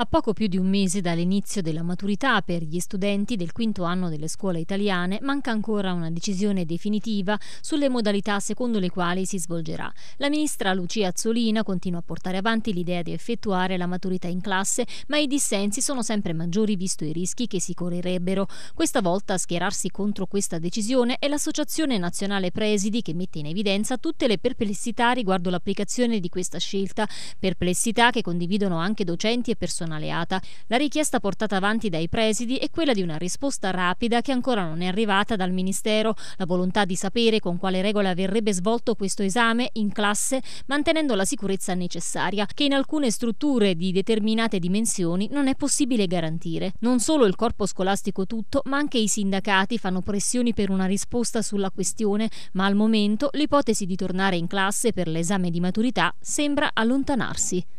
A poco più di un mese dall'inizio della maturità per gli studenti del quinto anno delle scuole italiane manca ancora una decisione definitiva sulle modalità secondo le quali si svolgerà. La ministra Lucia Azzolina continua a portare avanti l'idea di effettuare la maturità in classe, ma i dissensi sono sempre maggiori visto i rischi che si correrebbero. Questa volta a schierarsi contro questa decisione è l'Associazione Nazionale Presidi che mette in evidenza tutte le perplessità riguardo l'applicazione di questa scelta, perplessità che condividono anche docenti e personale coalizione alleata. La richiesta portata avanti dai presidi è quella di una risposta rapida che ancora non è arrivata dal Ministero, la volontà di sapere con quale regola verrebbe svolto questo esame in classe, mantenendo la sicurezza necessaria, che in alcune strutture di determinate dimensioni non è possibile garantire. Non solo il corpo scolastico tutto, ma anche i sindacati fanno pressioni per una risposta sulla questione, ma al momento l'ipotesi di tornare in classe per l'esame di maturità sembra allontanarsi.